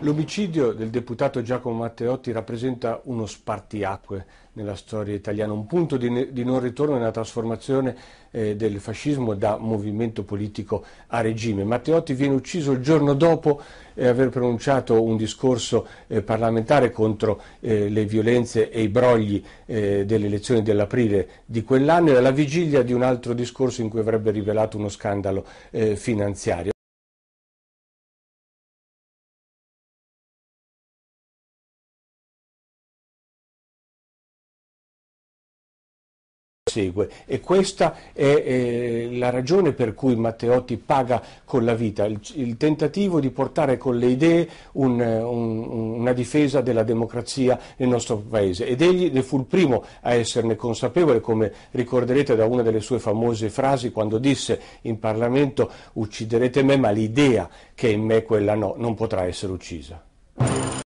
L'omicidio del deputato Giacomo Matteotti rappresenta uno spartiacque nella storia italiana, un punto di, di non ritorno nella trasformazione eh, del fascismo da movimento politico a regime. Matteotti viene ucciso il giorno dopo eh, aver pronunciato un discorso eh, parlamentare contro eh, le violenze e i brogli eh, delle elezioni dell'aprile di quell'anno e alla vigilia di un altro discorso in cui avrebbe rivelato uno scandalo eh, finanziario. segue e questa è eh, la ragione per cui Matteotti paga con la vita, il, il tentativo di portare con le idee un, un, una difesa della democrazia nel nostro Paese ed egli fu il primo a esserne consapevole, come ricorderete da una delle sue famose frasi quando disse in Parlamento ucciderete me ma l'idea che è in me quella no non potrà essere uccisa.